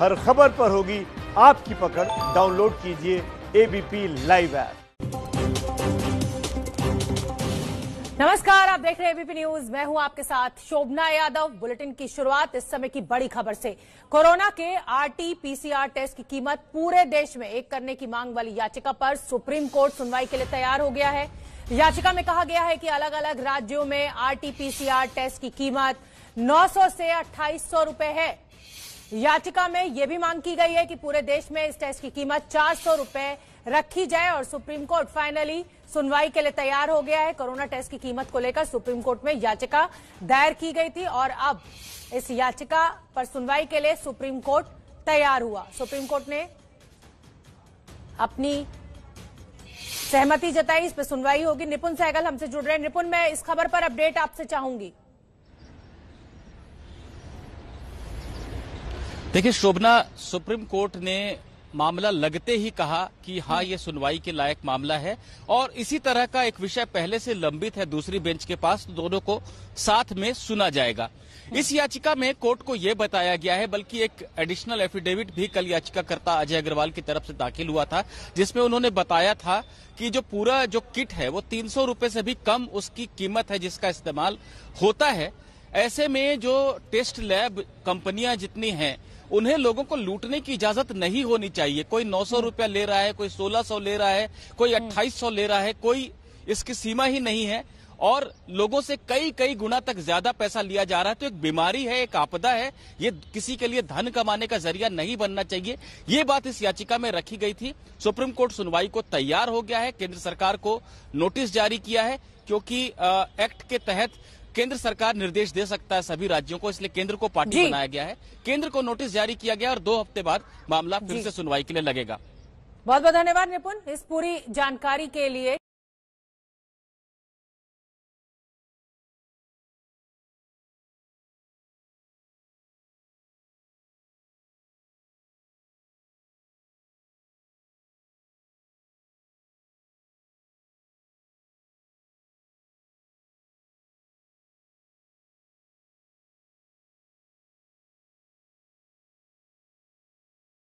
हर खबर पर होगी आपकी पकड़ डाउनलोड कीजिए एबीपी लाइव ऐप नमस्कार आप देख रहे हैं एबीपी न्यूज मैं हूं आपके साथ शोभना यादव बुलेटिन की शुरुआत इस समय की बड़ी खबर से कोरोना के आरटी पीसीआर टेस्ट की कीमत पूरे देश में एक करने की मांग वाली याचिका पर सुप्रीम कोर्ट सुनवाई के लिए तैयार हो गया है याचिका में कहा गया है कि अलग अलग राज्यों में आरटीपीसीआर टेस्ट की कीमत 900 से 2800 रुपए है याचिका में यह भी मांग की गई है कि पूरे देश में इस टेस्ट की कीमत चार सौ रूपये रखी जाए और सुप्रीम कोर्ट फाइनली सुनवाई के लिए तैयार हो गया है कोरोना टेस्ट की कीमत को लेकर सुप्रीम कोर्ट में याचिका दायर की गई थी और अब इस याचिका पर सुनवाई के लिए सुप्रीम कोर्ट तैयार हुआ सुप्रीम कोर्ट ने अपनी सहमति जताई इस पर सुनवाई होगी निपुण सहगल हमसे जुड़ रहे हैं निपुण मैं इस खबर पर अपडेट आपसे चाहूंगी देखिए शोभना सुप्रीम कोर्ट ने मामला लगते ही कहा कि हाँ ये सुनवाई के लायक मामला है और इसी तरह का एक विषय पहले से लंबित है दूसरी बेंच के पास तो दोनों को साथ में सुना जाएगा इस याचिका में कोर्ट को यह बताया गया है बल्कि एक एडिशनल एफिडेविट भी कल याचिकाकर्ता अजय अग्रवाल की तरफ से दाखिल हुआ था जिसमें उन्होंने बताया था कि जो पूरा जो किट है वो तीन सौ से भी कम उसकी कीमत है जिसका इस्तेमाल होता है ऐसे में जो टेस्ट लैब कंपनियां जितनी हैं उन्हें लोगों को लूटने की इजाजत नहीं होनी चाहिए कोई नौ सौ रुपया ले रहा है कोई सोलह सौ ले रहा है कोई हम्म। अट्ठाईस सौ ले रहा है कोई इसकी सीमा ही नहीं है और लोगों से कई कई गुना तक ज्यादा पैसा लिया जा रहा है तो एक बीमारी है एक आपदा है ये किसी के लिए धन कमाने का जरिया नहीं बनना चाहिए ये बात इस याचिका में रखी गई थी सुप्रीम कोर्ट सुनवाई को तैयार हो गया है केंद्र सरकार को नोटिस जारी किया है क्योंकि एक्ट के तहत केंद्र सरकार निर्देश दे सकता है सभी राज्यों को इसलिए केंद्र को पार्टी बनाया गया है केंद्र को नोटिस जारी किया गया और दो हफ्ते बाद मामला फिर से सुनवाई के लिए लगेगा बहुत बहुत धन्यवाद निपुण इस पूरी जानकारी के लिए